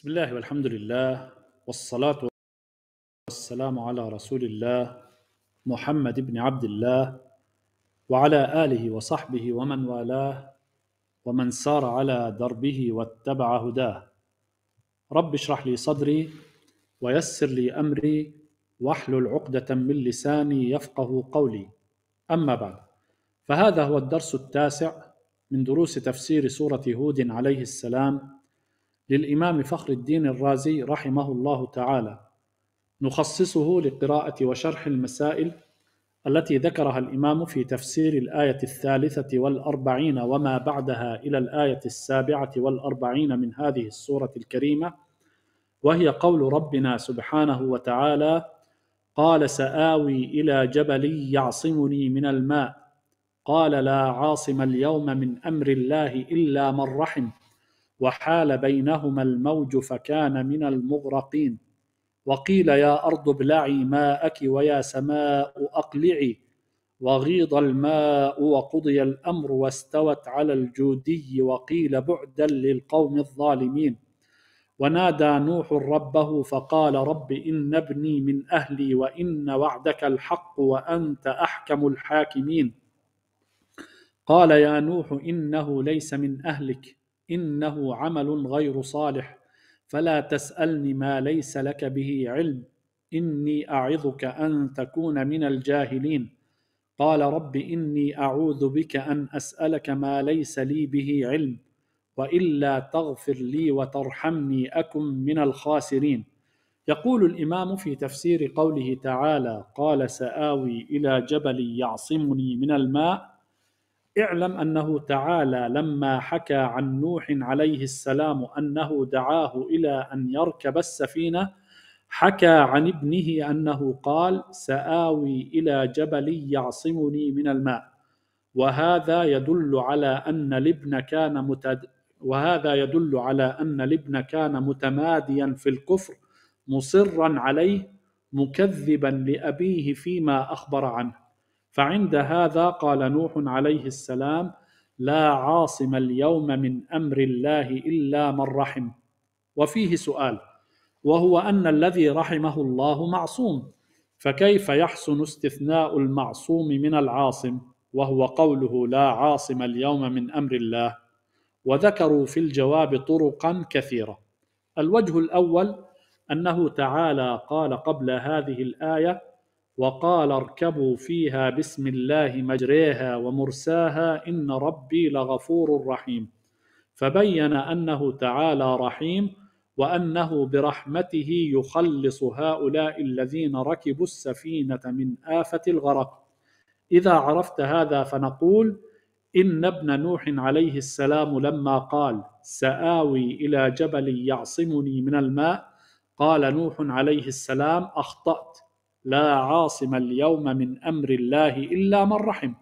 بسم الله والحمد لله والصلاة والسلام على رسول الله محمد بن عبد الله وعلى آله وصحبه ومن والاه ومن سار على دربه واتبع هداه رب اشرح لي صدري ويسر لي أمري واحلل عقدة من لساني يفقه قولي أما بعد فهذا هو الدرس التاسع من دروس تفسير سورة هود عليه السلام للإمام فخر الدين الرازي رحمه الله تعالى نخصصه لقراءة وشرح المسائل التي ذكرها الإمام في تفسير الآية الثالثة والأربعين وما بعدها إلى الآية السابعة والأربعين من هذه السورة الكريمة وهي قول ربنا سبحانه وتعالى قال سآوي إلى جبل يعصمني من الماء قال لا عاصم اليوم من أمر الله إلا من رحم وحال بينهما الموج فكان من المغرقين وقيل يا أرض ابلعي ماءك ويا سماء أقلعي وغيض الماء وقضي الأمر واستوت على الجودي وقيل بعدا للقوم الظالمين ونادى نوح ربه فقال رب إن ابني من أهلي وإن وعدك الحق وأنت أحكم الحاكمين قال يا نوح إنه ليس من أهلك إنه عمل غير صالح فلا تسألني ما ليس لك به علم إني أعظك أن تكون من الجاهلين قال رب إني أعوذ بك أن أسألك ما ليس لي به علم وإلا تغفر لي وترحمني أكن من الخاسرين يقول الإمام في تفسير قوله تعالى قال سآوي إلى جبل يعصمني من الماء اعلم انه تعالى لما حكى عن نوح عليه السلام انه دعاه الى ان يركب السفينه حكى عن ابنه انه قال ساوي الى جبل يعصمني من الماء وهذا يدل على ان الابن كان متد... وهذا يدل على ان الابن كان متماديا في الكفر مصرا عليه مكذبا لابيه فيما اخبر عنه فعند هذا قال نوح عليه السلام لا عاصم اليوم من امر الله الا من رحم وفيه سؤال وهو ان الذي رحمه الله معصوم فكيف يحسن استثناء المعصوم من العاصم وهو قوله لا عاصم اليوم من امر الله وذكروا في الجواب طرقا كثيره الوجه الاول انه تعالى قال قبل هذه الايه وقال اركبوا فيها بسم الله مجريها ومرساها إن ربي لغفور رحيم فبين أنه تعالى رحيم وأنه برحمته يخلص هؤلاء الذين ركبوا السفينة من آفة الغرق إذا عرفت هذا فنقول إن ابن نوح عليه السلام لما قال سآوي إلى جبل يعصمني من الماء قال نوح عليه السلام أخطأت لا عاصم اليوم من امر الله الا من رحم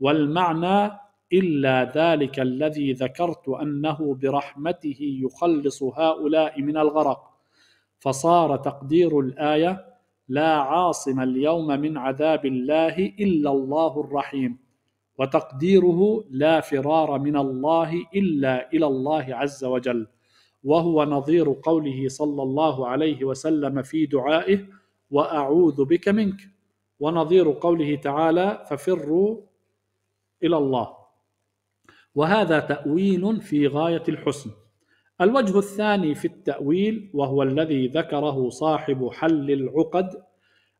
والمعنى الا ذلك الذي ذكرت انه برحمته يخلص هؤلاء من الغرق فصار تقدير الايه لا عاصم اليوم من عذاب الله الا الله الرحيم وتقديره لا فرار من الله الا الى الله عز وجل وهو نظير قوله صلى الله عليه وسلم في دعائه واعوذ بك منك ونظير قوله تعالى ففروا الى الله وهذا تاويل في غايه الحسن الوجه الثاني في التاويل وهو الذي ذكره صاحب حل العقد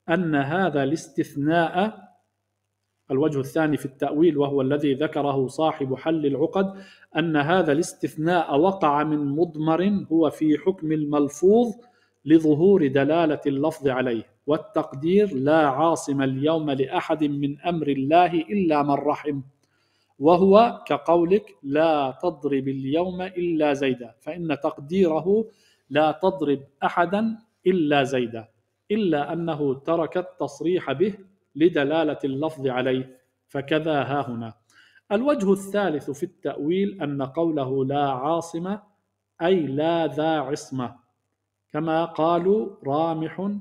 ان هذا الاستثناء الوجه الثاني في التاويل وهو الذي ذكره صاحب حل العقد ان هذا الاستثناء وقع من مضمر هو في حكم الملفوظ لظهور دلاله اللفظ عليه والتقدير لا عاصم اليوم لاحد من امر الله الا من رحم وهو كقولك لا تضرب اليوم الا زيدا فان تقديره لا تضرب احدا الا زيدا الا انه ترك التصريح به لدلاله اللفظ عليه فكذا ها هنا الوجه الثالث في التاويل ان قوله لا عاصم اي لا ذا عصمه كما قالوا رامح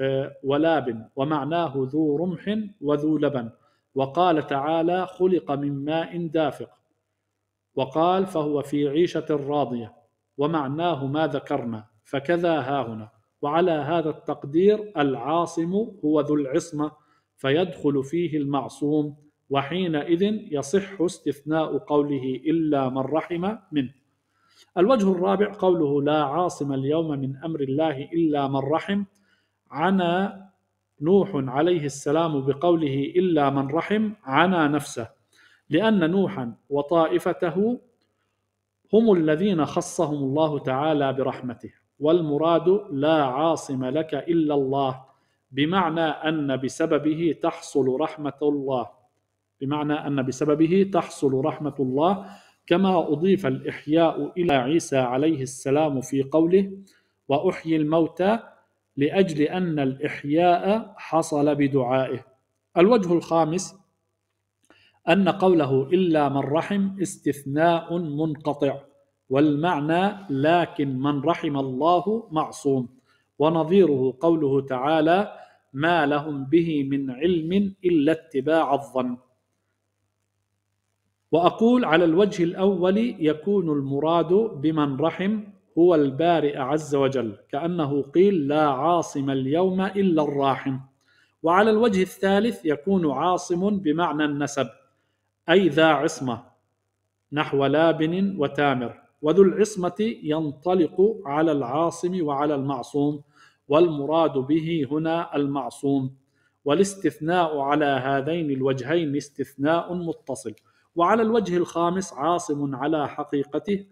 آه، ولابن ومعناه ذو رمح وذو لبن وقال تعالى خلق من ماء دافق وقال فهو في عيشة راضية ومعناه ما ذكرنا فكذا ها هنا وعلى هذا التقدير العاصم هو ذو العصمة فيدخل فيه المعصوم وحينئذ يصح استثناء قوله إلا من رحم منه الوجه الرابع قوله لا عاصم اليوم من امر الله الا من رحم عنا نوح عليه السلام بقوله الا من رحم عنا نفسه لان نوحا وطائفته هم الذين خصهم الله تعالى برحمته والمراد لا عاصم لك الا الله بمعنى ان بسببه تحصل رحمه الله بمعنى ان بسببه تحصل رحمه الله كما أضيف الإحياء إلى عيسى عليه السلام في قوله وأحيي الموتى لأجل أن الإحياء حصل بدعائه الوجه الخامس أن قوله إلا من رحم استثناء منقطع والمعنى لكن من رحم الله معصوم ونظيره قوله تعالى ما لهم به من علم إلا اتباع الظن واقول على الوجه الاول يكون المراد بمن رحم هو البارئ عز وجل كانه قيل لا عاصم اليوم الا الراحم وعلى الوجه الثالث يكون عاصم بمعنى النسب اي ذا عصمه نحو لابن وتامر وذو العصمه ينطلق على العاصم وعلى المعصوم والمراد به هنا المعصوم والاستثناء على هذين الوجهين استثناء متصل وعلى الوجه الخامس عاصم على حقيقته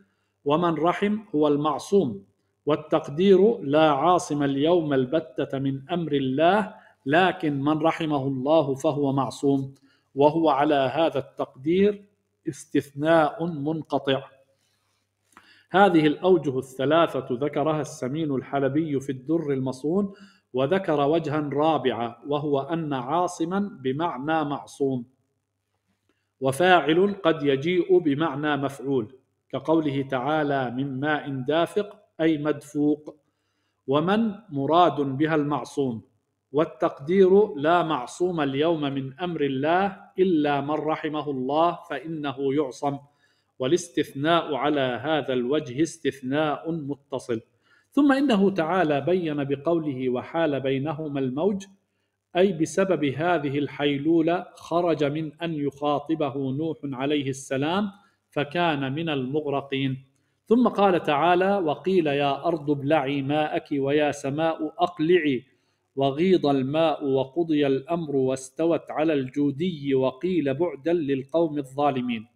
ومن رحم هو المعصوم والتقدير لا عاصم اليوم البتة من أمر الله لكن من رحمه الله فهو معصوم وهو على هذا التقدير استثناء منقطع هذه الأوجه الثلاثة ذكرها السمين الحلبي في الدر المصون وذكر وجها رابعا وهو أن عاصما بمعنى معصوم وفاعل قد يجيء بمعنى مفعول كقوله تعالى من ماء دافق أي مدفوق ومن مراد بها المعصوم والتقدير لا معصوم اليوم من أمر الله إلا من رحمه الله فإنه يعصم والاستثناء على هذا الوجه استثناء متصل ثم إنه تعالى بين بقوله وحال بينهما الموج أي بسبب هذه الحيلولة خرج من أن يخاطبه نوح عليه السلام فكان من المغرقين ثم قال تعالى وقيل يا أرض ابلعي ماءك ويا سماء أقلعي وغيض الماء وقضي الأمر واستوت على الجودي وقيل بعدا للقوم الظالمين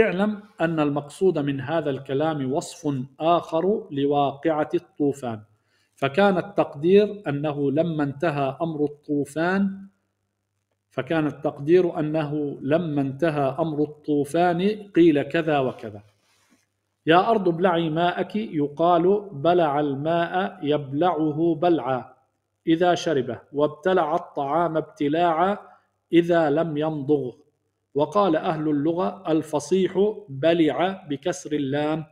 اعلم أن المقصود من هذا الكلام وصف آخر لواقعة الطوفان فكان التقدير انه لما انتهى امر الطوفان فكان التقدير انه لما انتهى امر الطوفان قيل كذا وكذا يا ارض ابلعي ماءك يقال بلع الماء يبلعه بلعا اذا شربه وابتلع الطعام ابتلاعا اذا لم يمضغ وقال اهل اللغه الفصيح بلع بكسر اللام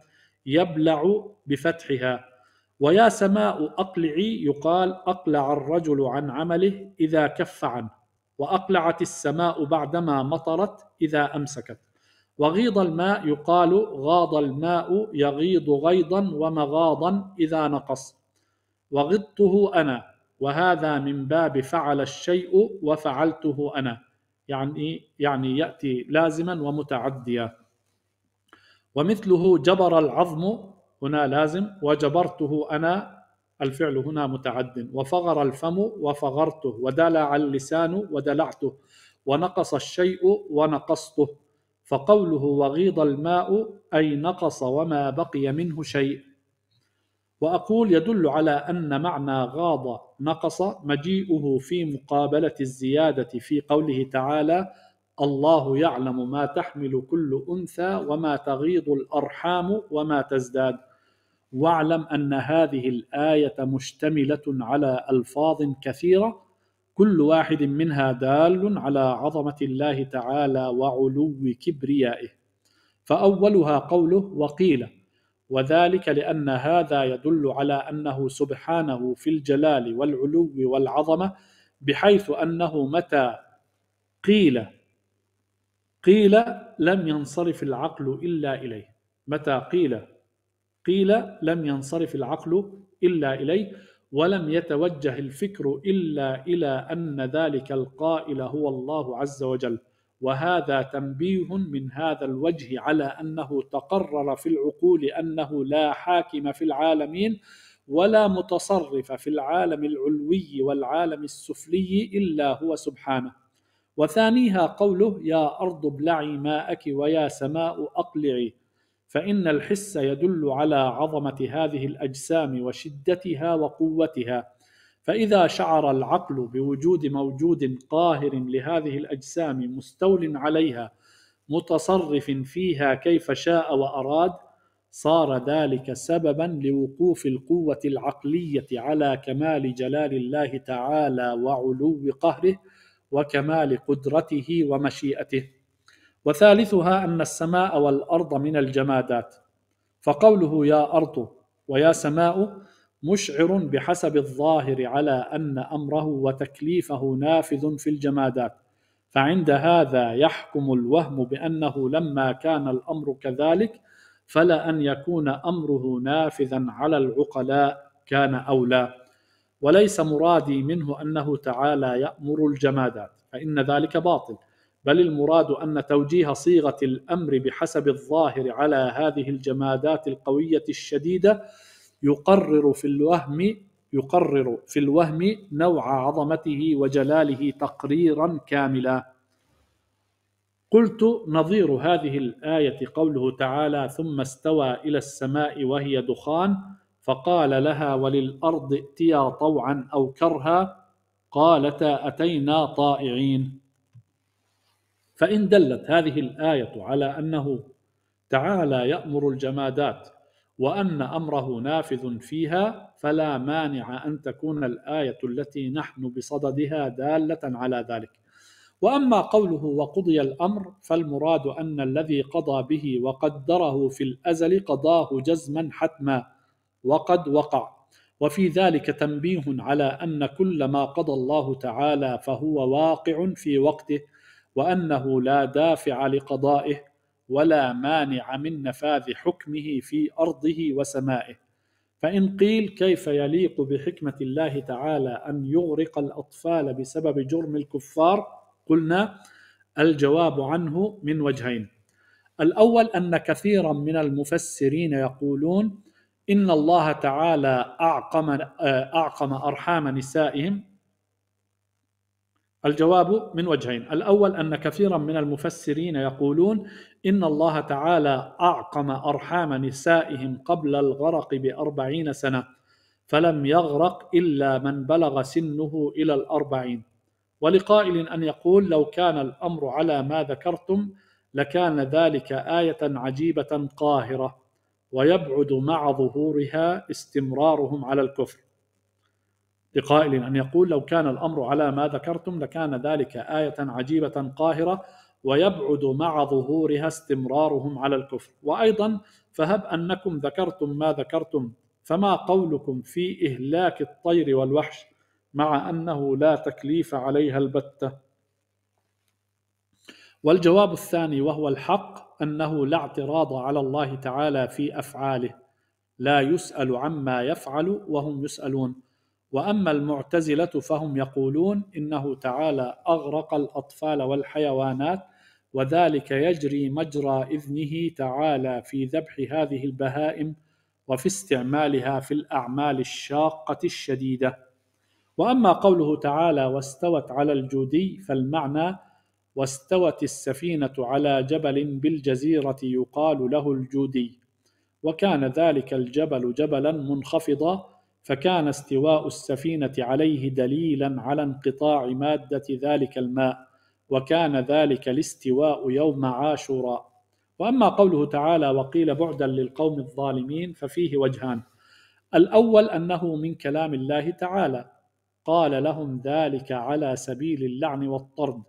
يبلع بفتحها ويا سماء أقلعي يقال أقلع الرجل عن عمله إذا كف عنه وأقلعت السماء بعدما مطرت إذا أمسكت وغيض الماء يقال غاض الماء يغيض غيضا ومغاضا إذا نقص وغضته أنا وهذا من باب فعل الشيء وفعلته أنا يعني يعني يأتي لازما ومتعديا ومثله جبر العظم هنا لازم وجبرته أنا الفعل هنا متعد وفغر الفم وفغرته ودلع اللسان ودلعته ونقص الشيء ونقصته فقوله وغيض الماء أي نقص وما بقي منه شيء وأقول يدل على أن معنى غاض نقص مجيئه في مقابلة الزيادة في قوله تعالى الله يعلم ما تحمل كل أنثى وما تغيض الأرحام وما تزداد واعلم ان هذه الايه مشتمله على الفاظ كثيره كل واحد منها دال على عظمه الله تعالى وعلو كبريائه فاولها قوله وقيل وذلك لان هذا يدل على انه سبحانه في الجلال والعلو والعظمه بحيث انه متى قيل قيل لم ينصرف العقل الا اليه متى قيل قيل لم ينصرف العقل إلا إليه ولم يتوجه الفكر إلا إلى أن ذلك القائل هو الله عز وجل وهذا تنبيه من هذا الوجه على أنه تقرر في العقول أنه لا حاكم في العالمين ولا متصرف في العالم العلوي والعالم السفلي إلا هو سبحانه وثانيها قوله يا أرض ابلعي ماءك ويا سماء أقلعي فإن الحس يدل على عظمة هذه الأجسام وشدتها وقوتها فإذا شعر العقل بوجود موجود قاهر لهذه الأجسام مستول عليها متصرف فيها كيف شاء وأراد صار ذلك سببا لوقوف القوة العقلية على كمال جلال الله تعالى وعلو قهره وكمال قدرته ومشيئته وثالثها أن السماء والأرض من الجمادات فقوله يا أرض ويا سماء مشعر بحسب الظاهر على أن أمره وتكليفه نافذ في الجمادات فعند هذا يحكم الوهم بأنه لما كان الأمر كذلك فلا أن يكون أمره نافذا على العقلاء كان أولى وليس مرادي منه أنه تعالى يأمر الجمادات فإن ذلك باطل بل المراد أن توجيه صيغة الأمر بحسب الظاهر على هذه الجمادات القوية الشديدة يقرر في الوهم يقرر في الوهم نوع عظمته وجلاله تقريرا كاملا قلت نظير هذه الآية قوله تعالى ثم استوى إلى السماء وهي دخان فقال لها وللأرض ائتيا طوعا أو كرها قالتا أتينا طائعين فإن دلت هذه الآية على أنه تعالى يأمر الجمادات وأن أمره نافذ فيها فلا مانع أن تكون الآية التي نحن بصددها دالة على ذلك وأما قوله وقضي الأمر فالمراد أن الذي قضى به وقدره في الأزل قضاه جزما حتما وقد وقع وفي ذلك تنبيه على أن كل ما قضى الله تعالى فهو واقع في وقته وانه لا دافع لقضائه ولا مانع من نفاذ حكمه في ارضه وسمائه فان قيل كيف يليق بحكمه الله تعالى ان يغرق الاطفال بسبب جرم الكفار قلنا الجواب عنه من وجهين الاول ان كثيرا من المفسرين يقولون ان الله تعالى اعقم اعقم ارحام نسائهم الجواب من وجهين الأول أن كثيرا من المفسرين يقولون إن الله تعالى أعقم أرحام نسائهم قبل الغرق بأربعين سنة فلم يغرق إلا من بلغ سنه إلى الأربعين ولقائل أن يقول لو كان الأمر على ما ذكرتم لكان ذلك آية عجيبة قاهرة ويبعد مع ظهورها استمرارهم على الكفر لقائل أن يقول لو كان الأمر على ما ذكرتم لكان ذلك آية عجيبة قاهرة ويبعد مع ظهورها استمرارهم على الكفر وأيضا فهب أنكم ذكرتم ما ذكرتم فما قولكم في إهلاك الطير والوحش مع أنه لا تكليف عليها البتة والجواب الثاني وهو الحق أنه لا اعتراض على الله تعالى في أفعاله لا يسأل عما يفعل وهم يسألون واما المعتزله فهم يقولون انه تعالى اغرق الاطفال والحيوانات وذلك يجري مجرى اذنه تعالى في ذبح هذه البهائم وفي استعمالها في الاعمال الشاقه الشديده واما قوله تعالى واستوت على الجودي فالمعنى واستوت السفينه على جبل بالجزيره يقال له الجودي وكان ذلك الجبل جبلا منخفضا فكان استواء السفينه عليه دليلا على انقطاع ماده ذلك الماء وكان ذلك الاستواء يوم عاشوراء واما قوله تعالى وقيل بعدا للقوم الظالمين ففيه وجهان الاول انه من كلام الله تعالى قال لهم ذلك على سبيل اللعن والطرد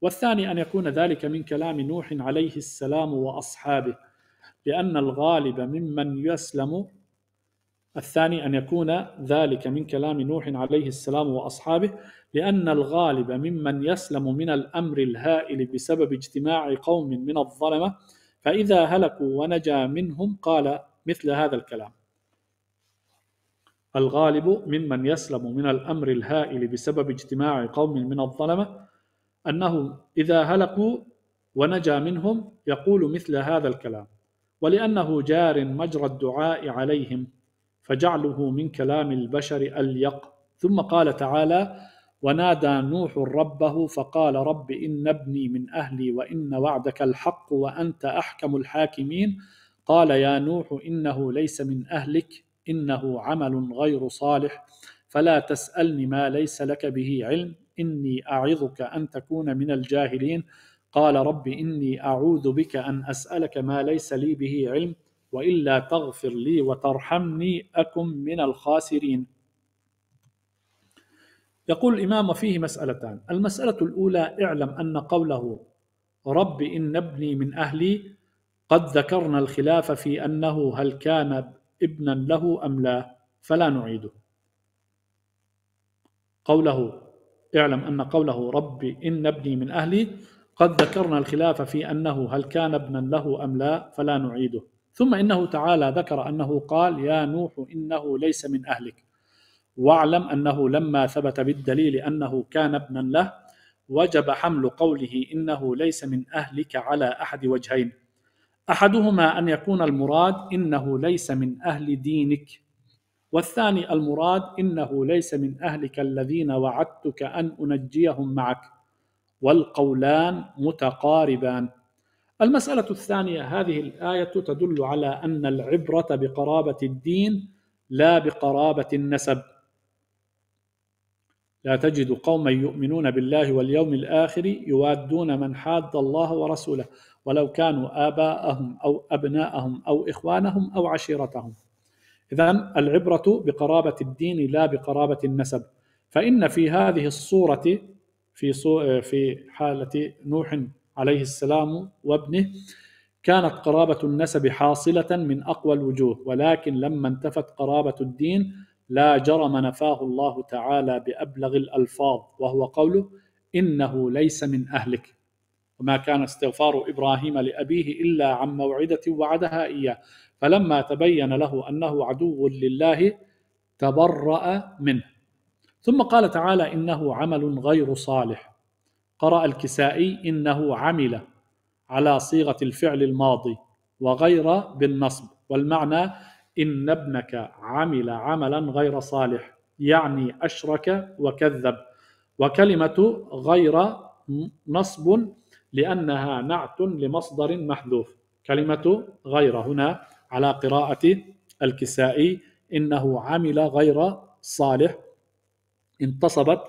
والثاني ان يكون ذلك من كلام نوح عليه السلام واصحابه لان الغالب ممن يسلم الثاني أن يكون ذلك من كلام نوح عليه السلام وأصحابه لأن الغالب ممن يسلم من الأمر الهائل بسبب اجتماع قوم من الظلمة فإذا هلكوا ونجا منهم قال مثل هذا الكلام الغالب ممن يسلم من الأمر الهائل بسبب اجتماع قوم من الظلمة أنه إذا هلكوا ونجا منهم يقول مثل هذا الكلام ولأنه جار مجرى الدعاء عليهم فجعله من كلام البشر اليق ثم قال تعالى ونادى نوح ربه فقال رب ان ابني من اهلي وان وعدك الحق وانت احكم الحاكمين قال يا نوح انه ليس من اهلك انه عمل غير صالح فلا تسالني ما ليس لك به علم اني اعظك ان تكون من الجاهلين قال رب اني اعوذ بك ان اسالك ما ليس لي به علم وإلا تغفر لي وترحمني أكن من الخاسرين يقول الإمام فيه مسألتان المسألة الأولى اعلم أن قوله رب إن ابني من أهلي قد ذكرنا الخلاف في أنه هل كان ابنا له أم لا فلا نعيده قوله اعلم أن قوله رب إن ابني من أهلي قد ذكرنا الخلاف في أنه هل كان ابنا له أم لا فلا نعيده ثم انه تعالى ذكر انه قال يا نوح انه ليس من اهلك واعلم انه لما ثبت بالدليل انه كان ابنا له وجب حمل قوله انه ليس من اهلك على احد وجهين احدهما ان يكون المراد انه ليس من اهل دينك والثاني المراد انه ليس من اهلك الذين وعدتك ان انجيهم معك والقولان متقاربان المسألة الثانية هذه الآية تدل على أن العبرة بقرابة الدين لا بقرابة النسب. لا تجد قوما يؤمنون بالله واليوم الآخر يوادون من حاد الله ورسوله ولو كانوا آباءهم أو أبناءهم أو إخوانهم أو عشيرتهم. إذا العبرة بقرابة الدين لا بقرابة النسب، فإن في هذه الصورة في في حالة نوح عليه السلام وابنه كانت قرابة النسب حاصلة من أقوى الوجوه ولكن لما انتفت قرابة الدين لا جرم نفاه الله تعالى بأبلغ الألفاظ وهو قوله إنه ليس من أهلك وما كان استغفار إبراهيم لأبيه إلا عن موعدة وعدها إياه فلما تبين له أنه عدو لله تبرأ منه ثم قال تعالى إنه عمل غير صالح قرأ الكسائي إنه عمل على صيغة الفعل الماضي وغير بالنصب والمعنى إن ابنك عمل عملا غير صالح يعني أشرك وكذب وكلمة غير نصب لأنها نعت لمصدر محذوف كلمة غير هنا على قراءة الكسائي إنه عمل غير صالح انتصبت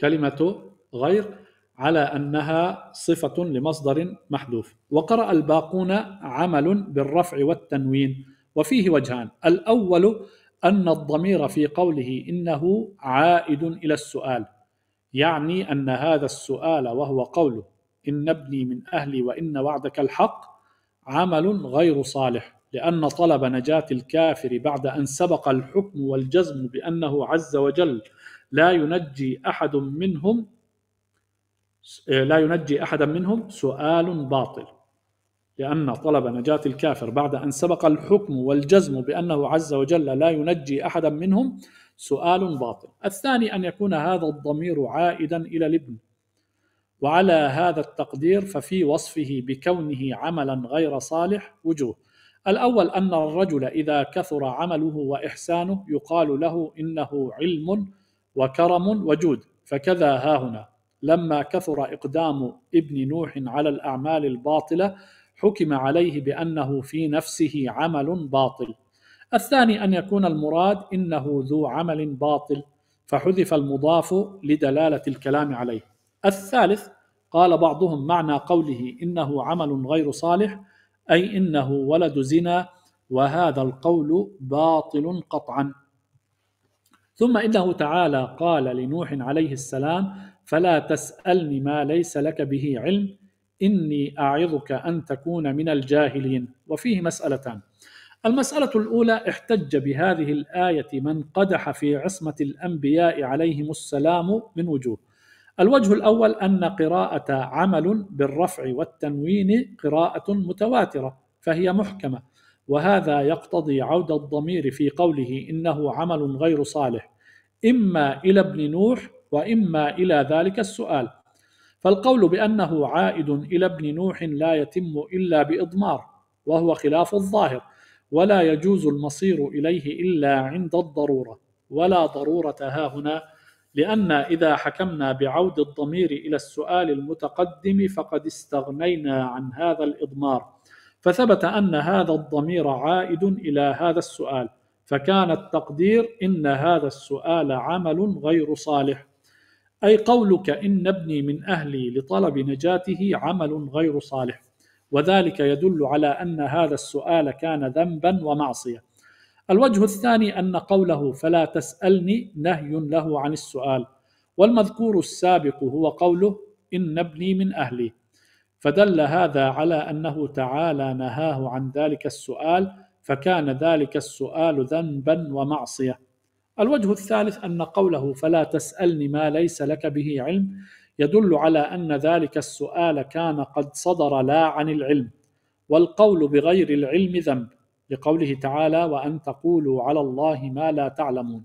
كلمة غير على أنها صفة لمصدر محذوف وقرأ الباقون عمل بالرفع والتنوين وفيه وجهان الأول أن الضمير في قوله إنه عائد إلى السؤال يعني أن هذا السؤال وهو قوله إن ابني من أهلي وإن وعدك الحق عمل غير صالح لأن طلب نجاة الكافر بعد أن سبق الحكم والجزم بأنه عز وجل لا ينجي أحد منهم آه، لا ينجي احدا منهم سؤال باطل لان طلب نجاه الكافر بعد ان سبق الحكم والجزم بانه عز وجل لا ينجي احدا منهم سؤال باطل الثاني ان يكون هذا الضمير عائدا الى الابن وعلى هذا التقدير ففي وصفه بكونه عملا غير صالح وجوه الاول ان الرجل اذا كثر عمله واحسانه يقال له انه علم وكرم وجود فكذا ها هنا لما كثر اقدام ابن نوح على الاعمال الباطله حكم عليه بانه في نفسه عمل باطل الثاني ان يكون المراد انه ذو عمل باطل فحذف المضاف لدلاله الكلام عليه الثالث قال بعضهم معنى قوله انه عمل غير صالح اي انه ولد زنا وهذا القول باطل قطعا ثم انه تعالى قال لنوح عليه السلام فلا تسألني ما ليس لك به علم إني أعظك أن تكون من الجاهلين وفيه مسألتان المسألة الأولى احتج بهذه الآية من قدح في عصمة الأنبياء عليهم السلام من وجوه الوجه الأول أن قراءة عمل بالرفع والتنوين قراءة متواترة فهي محكمة وهذا يقتضي عود الضمير في قوله إنه عمل غير صالح إما إلى ابن نوح وإما إلى ذلك السؤال فالقول بأنه عائد إلى ابن نوح لا يتم إلا بإضمار وهو خلاف الظاهر ولا يجوز المصير إليه إلا عند الضرورة ولا ضرورة ها هنا لأن إذا حكمنا بعود الضمير إلى السؤال المتقدم فقد استغنينا عن هذا الإضمار فثبت أن هذا الضمير عائد إلى هذا السؤال فكان التقدير إن هذا السؤال عمل غير صالح أي قولك إن ابني من أهلي لطلب نجاته عمل غير صالح وذلك يدل على أن هذا السؤال كان ذنبا ومعصية الوجه الثاني أن قوله فلا تسألني نهي له عن السؤال والمذكور السابق هو قوله إن ابني من أهلي فدل هذا على أنه تعالى نهاه عن ذلك السؤال فكان ذلك السؤال ذنبا ومعصية الوجه الثالث أن قوله فلا تسألني ما ليس لك به علم يدل على أن ذلك السؤال كان قد صدر لا عن العلم والقول بغير العلم ذنب لقوله تعالى وأن تقولوا على الله ما لا تعلمون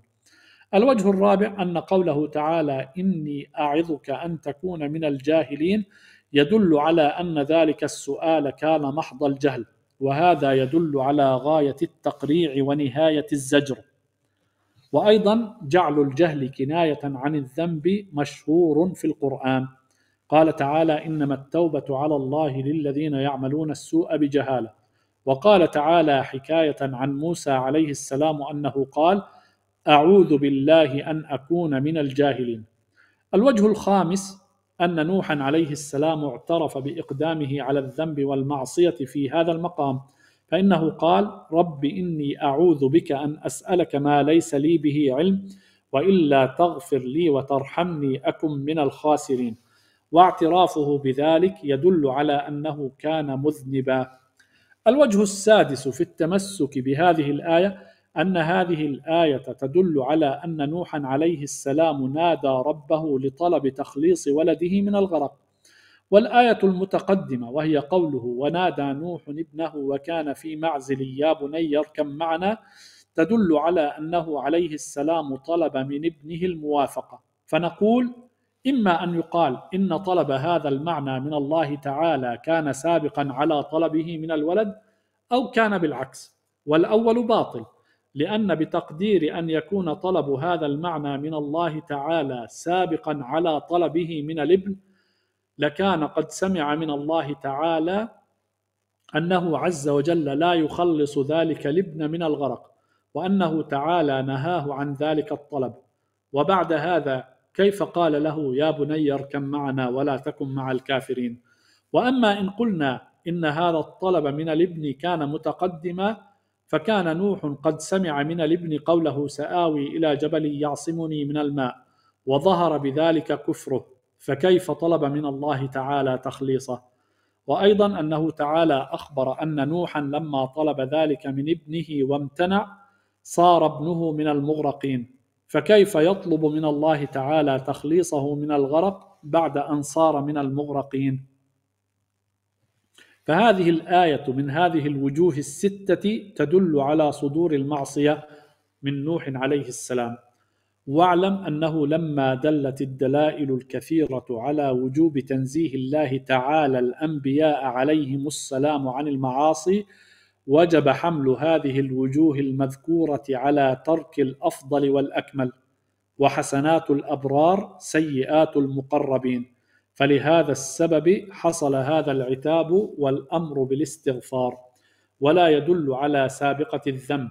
الوجه الرابع أن قوله تعالى إني أعظك أن تكون من الجاهلين يدل على أن ذلك السؤال كان محض الجهل وهذا يدل على غاية التقريع ونهاية الزجر وأيضا جعل الجهل كناية عن الذنب مشهور في القرآن قال تعالى إنما التوبة على الله للذين يعملون السوء بجهالة وقال تعالى حكاية عن موسى عليه السلام أنه قال أعوذ بالله أن أكون من الجاهلين الوجه الخامس أن نوحا عليه السلام اعترف بإقدامه على الذنب والمعصية في هذا المقام فإنه قال رب إني أعوذ بك أن أسألك ما ليس لي به علم وإلا تغفر لي وترحمني أكن من الخاسرين واعترافه بذلك يدل على أنه كان مذنبا الوجه السادس في التمسك بهذه الآية أن هذه الآية تدل على أن نوحا عليه السلام نادى ربه لطلب تخليص ولده من الغرق والآية المتقدمة وهي قوله ونادى نوح ابنه وكان في معزل يا بني اركب معنا تدل على أنه عليه السلام طلب من ابنه الموافقة فنقول إما أن يقال إن طلب هذا المعنى من الله تعالى كان سابقا على طلبه من الولد أو كان بالعكس والأول باطل لأن بتقدير أن يكون طلب هذا المعنى من الله تعالى سابقا على طلبه من الابن لكان قد سمع من الله تعالى انه عز وجل لا يخلص ذلك الابن من الغرق وانه تعالى نهاه عن ذلك الطلب وبعد هذا كيف قال له يا بني اركم معنا ولا تكن مع الكافرين واما ان قلنا ان هذا الطلب من الابن كان متقدما فكان نوح قد سمع من الابن قوله سآوي إلى جبل يعصمني من الماء وظهر بذلك كفره فكيف طلب من الله تعالى تخليصه وايضا انه تعالى اخبر ان نوحا لما طلب ذلك من ابنه وامتنع صار ابنه من المغرقين فكيف يطلب من الله تعالى تخليصه من الغرق بعد ان صار من المغرقين فهذه الايه من هذه الوجوه السته تدل على صدور المعصيه من نوح عليه السلام واعلم انه لما دلت الدلائل الكثيره على وجوب تنزيه الله تعالى الانبياء عليهم السلام عن المعاصي وجب حمل هذه الوجوه المذكوره على ترك الافضل والاكمل وحسنات الابرار سيئات المقربين فلهذا السبب حصل هذا العتاب والامر بالاستغفار ولا يدل على سابقه الذنب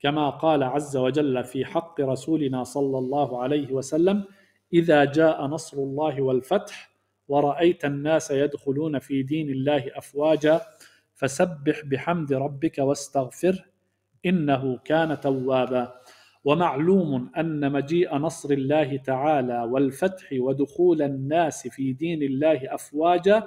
كما قال عز وجل في حق رسولنا صلى الله عليه وسلم اذا جاء نصر الله والفتح ورايت الناس يدخلون في دين الله افواجا فسبح بحمد ربك واستغفره انه كان توابا ومعلوم ان مجيء نصر الله تعالى والفتح ودخول الناس في دين الله افواجا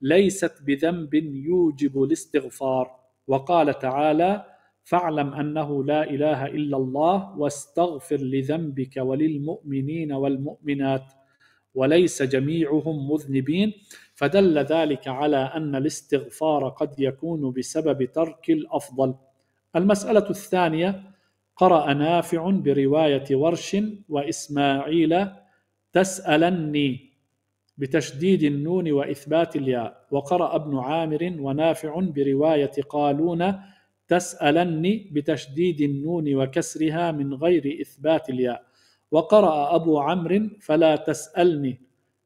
ليست بذنب يوجب الاستغفار وقال تعالى فاعلم انه لا اله الا الله واستغفر لذنبك وللمؤمنين والمؤمنات وليس جميعهم مذنبين فدل ذلك على ان الاستغفار قد يكون بسبب ترك الافضل المساله الثانيه قرا نافع بروايه ورش واسماعيل تسالني بتشديد النون واثبات الياء وقرا ابن عامر ونافع بروايه قالون تسألني بتشديد النون وكسرها من غير إثبات الياء وقرأ أبو عمرو فلا تسألني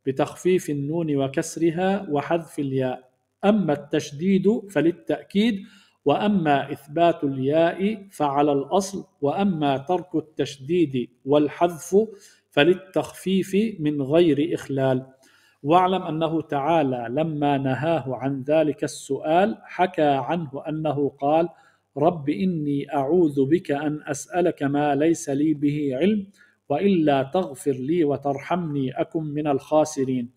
بتخفيف النون وكسرها وحذف الياء أما التشديد فللتأكيد وأما إثبات الياء فعلى الأصل وأما ترك التشديد والحذف فللتخفيف من غير إخلال واعلم أنه تعالى لما نهاه عن ذلك السؤال حكى عنه أنه قال رب إني أعوذ بك أن أسألك ما ليس لي به علم وإلا تغفر لي وترحمني أكن من الخاسرين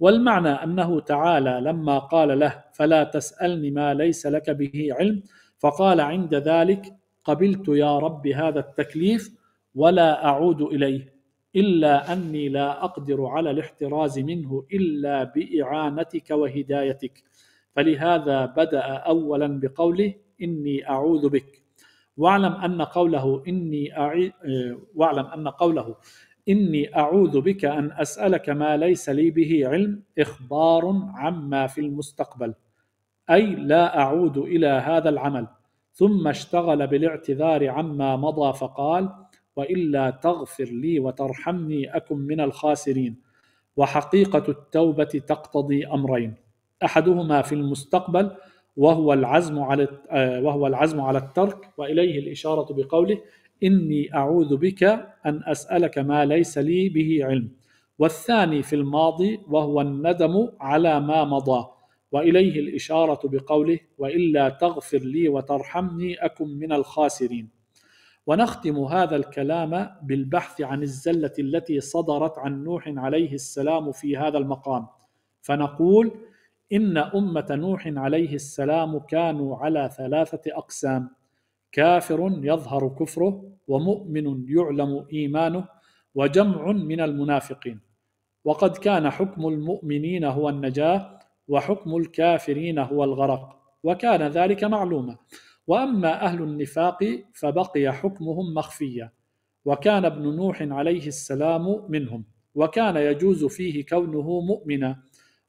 والمعنى أنه تعالى لما قال له فلا تسألني ما ليس لك به علم فقال عند ذلك قبلت يا رب هذا التكليف ولا أعود إليه إلا أني لا أقدر على الاحتراز منه إلا بإعانتك وهدايتك فلهذا بدأ أولا بقوله إني أعوذ بك واعلم أن قوله إني أعي... آه، واعلم أن قوله إني أعوذ بك أن أسألك ما ليس لي به علم إخبار عما في المستقبل أي لا أعود إلى هذا العمل ثم اشتغل بالاعتذار عما مضى فقال وإلا تغفر لي وترحمني أكن من الخاسرين وحقيقة التوبة تقتضي أمرين أحدهما في المستقبل وهو العزم على آه، وهو العزم على الترك واليه الاشاره بقوله اني اعوذ بك ان اسالك ما ليس لي به علم والثاني في الماضي وهو الندم على ما مضى واليه الاشاره بقوله والا تغفر لي وترحمني اكن من الخاسرين ونختم هذا الكلام بالبحث عن الزله التي صدرت عن نوح عليه السلام في هذا المقام فنقول إن أمة نوح عليه السلام كانوا على ثلاثة أقسام كافر يظهر كفره ومؤمن يعلم إيمانه وجمع من المنافقين وقد كان حكم المؤمنين هو النجاة وحكم الكافرين هو الغرق وكان ذلك معلوما وأما أهل النفاق فبقي حكمهم مخفيا وكان ابن نوح عليه السلام منهم وكان يجوز فيه كونه مؤمنا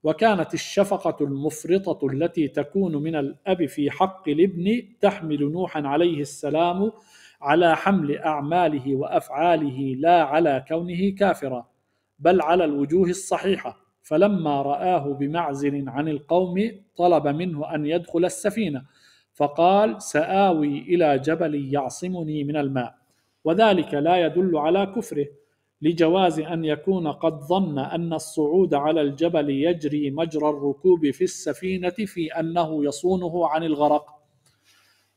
وكانت الشفقة المفرطة التي تكون من الأب في حق الابن تحمل نوحا عليه السلام على حمل أعماله وأفعاله لا على كونه كافرا بل على الوجوه الصحيحة فلما رآه بمعزل عن القوم طلب منه أن يدخل السفينة فقال سآوي إلى جبل يعصمني من الماء وذلك لا يدل على كفره لجواز أن يكون قد ظن أن الصعود على الجبل يجري مجرى الركوب في السفينة في أنه يصونه عن الغرق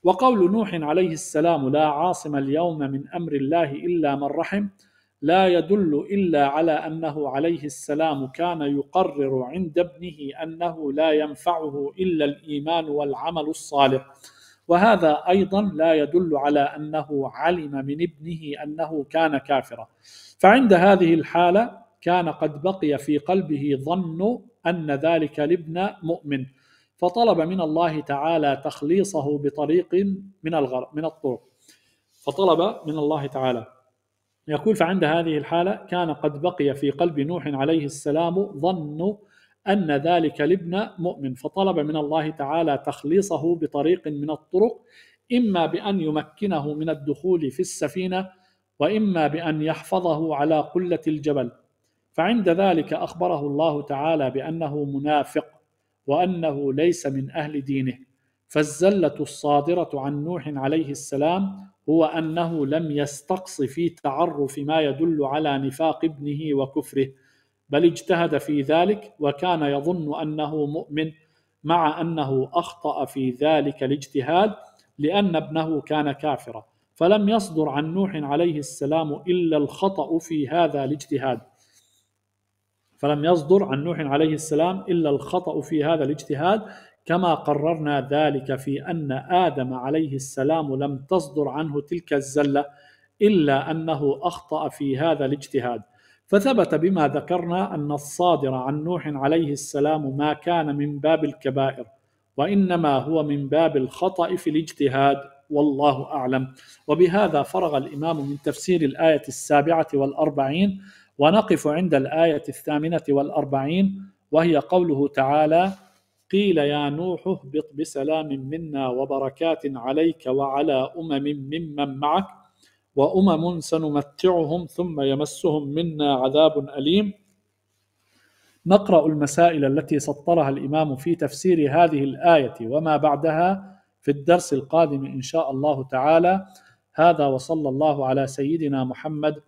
وقول نوح عليه السلام لا عاصم اليوم من امر الله الا من رحم لا يدل الا على انه عليه السلام كان يقرر عند ابنه انه لا ينفعه الا الايمان والعمل الصالح وهذا ايضا لا يدل على انه علم من ابنه انه كان كافرا فعند هذه الحالة كان قد بقي في قلبه ظن أن ذلك الابن مؤمن فطلب من الله تعالى تخليصه بطريق من الغر من الطرق فطلب من الله تعالى يقول فعند هذه الحالة كان قد بقي في قلب نوح عليه السلام ظن أن ذلك الابن مؤمن فطلب من الله تعالى تخليصه بطريق من الطرق إما بأن يمكنه من الدخول في السفينة واما بان يحفظه على قله الجبل فعند ذلك اخبره الله تعالى بانه منافق وانه ليس من اهل دينه فالزله الصادره عن نوح عليه السلام هو انه لم يستقص في تعرف ما يدل على نفاق ابنه وكفره بل اجتهد في ذلك وكان يظن انه مؤمن مع انه اخطا في ذلك الاجتهاد لان ابنه كان كافرا فلم يصدر عن نوح عليه السلام إلا الخطأ في هذا الاجتهاد فلم يصدر عن نوح عليه السلام إلا الخطأ في هذا الاجتهاد كما قررنا ذلك في أن آدم عليه السلام لم تصدر عنه تلك الزلة إلا أنه أخطأ في هذا الاجتهاد فثبت بما ذكرنا أن الصادر عن نوح عليه السلام ما كان من باب الكبائر وإنما هو من باب الخطأ في الاجتهاد والله أعلم وبهذا فرغ الإمام من تفسير الآية السابعة والأربعين ونقف عند الآية الثامنة والأربعين وهي قوله تعالى قيل يا نوح اهبط بسلام منا وبركات عليك وعلى أمم ممن معك وأمم سنمتعهم ثم يمسهم منا عذاب أليم نقرأ المسائل التي سطرها الإمام في تفسير هذه الآية وما بعدها في الدرس القادم ان شاء الله تعالى هذا وصلى الله على سيدنا محمد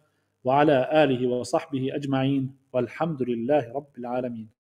وعلى اله وصحبه اجمعين والحمد لله رب العالمين